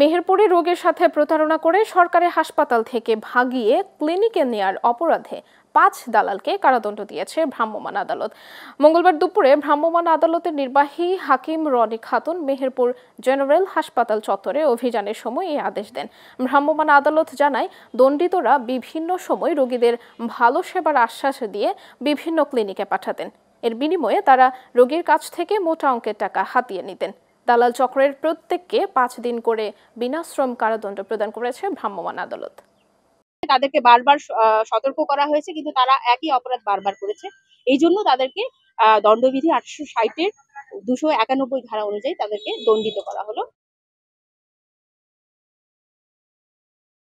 মেহেরপুরে রোগীর সাথে প্রতারণা করে সরকারি হাসপাতাল থেকে ভাগিয়ে ক্লিনিকে নেয়ার অপরাধে পাঁচ দালালকে কারাদণ্ড দিয়েছে ভ্রাম্যমাণ আদালত মঙ্গলবার দুপুরে ভ্রাম্যমাণ আদালতের নির্বাহী হাকিম রনি খাতুন মেহেরপুর জেনারেল হাসপাতাল চত্বরে অভিযানের সময় এই আদেশ দেন ভ্রাম্যমাণ আদালত জানায় দণ্ডিতরা বিভিন্ন সময় রোগীদের ভালো সেবার আশ্বাস দিয়ে বিভিন্ন ক্লিনিকে পাঠাতেন এর বিনিময়ে তারা রোগীর কাছ থেকে মোটা অঙ্কের টাকা হাতিয়ে নিতেন দালাল চক্রের প্রত্যেককে পাঁচ দিন করে বিনাশ্রম কারাদণ্ড প্রদান করেছে ভ্রাম্যমান আদালত তাদেরকে বারবার সতর্ক করা হয়েছে কিন্তু তারা একই অপরাধ বারবার করেছে এই জন্য তাদেরকে দণ্ডবিধি আটশো ষাটের দুশো একানব্বই ধারা অনুযায়ী তাদেরকে দণ্ডিত করা হলো